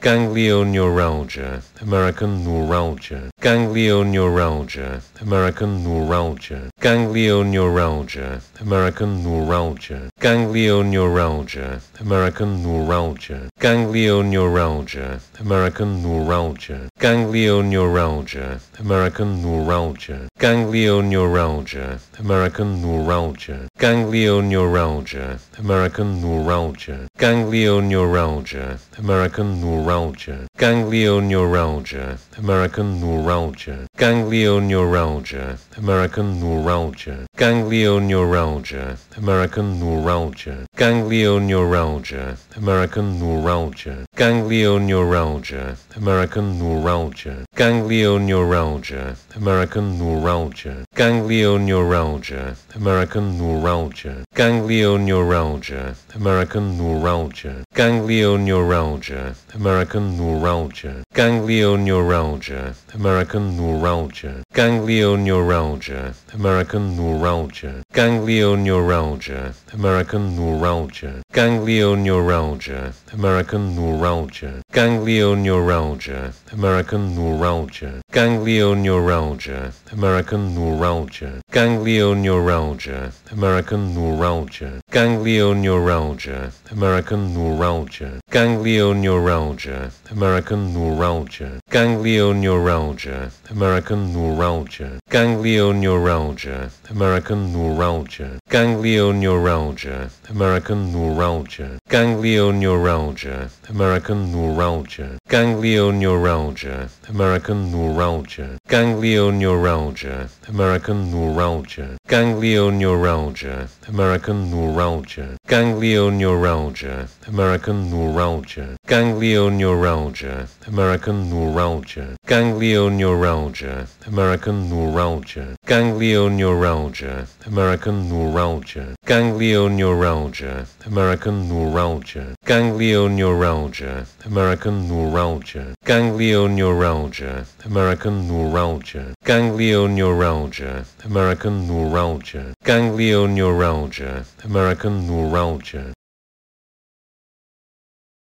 ganglioneuralgia, American neuralgia. Ganglioneuralgia, American neuralgia. Ganglioneuralgia, American neuralgia. Ganglioneuralgia, American neuralgia. Ganglioneuralgia, American neuralgia. Ganglioneuralgia, American neuralgia. Ganglioneuralgia, American neuralgia. Ganglioneuralgia, American neuralgia. Ganglioneuralgia, American neuralgia ganglioneuralgia, American neuralgia. Ganglioneuralgia, American neuralgia. Ganglioneuralgia, American neuralgia. Ganglioneuralgia, American neuralgia. Ganglioneuralgia, American neuralgia. Ganglioneuralgia, American neuralgia. Ganglioneuralgia, American neuralgia. Ganglioneuralgia, American neuralgia. Ganglioneuralgia, American neuralgia. Ganglioneuralgia, American neuralgia. Ganglioneuralgia, American neuralgia. Ganglioneuralgia, American neuralgia. Ganglioneuralgia, American neuralgia. Ganglioneuralgia, American neuralgia. Ganglioneuralgia, American neuralgia. Ganglioneuralgia, American neuralgia. Ganglioneuralgia, American neuralgia. Ganglioneuralgia, American neuralgia. Ganglioneuralgia, American neuralgia. Ganglioneuralgia, American neuralgia. Ganglioneuralgia, American neuralgia. Ganglioneuralgia, American neuralgia. Ganglioneuralgia, American neuralgia. Ganglioneuralgia, American neuralgia. Ganglioneuralgia, American neuralgia. Ganglioneuralgia, American neuralgia. Ganglioneuralgia, American neuralgia. Ganglioneuralgia, American neuralgia. Ganglioneuralgia, American neuralgia. Ganglioneuralgia, American neuralgia. Ganglioneuralgia, American neuralgia. Ganglioneuralgia, American neuralgia. Ganglioneuralgia, American neuralgia. Ganglioneuralgia, American neuralgia.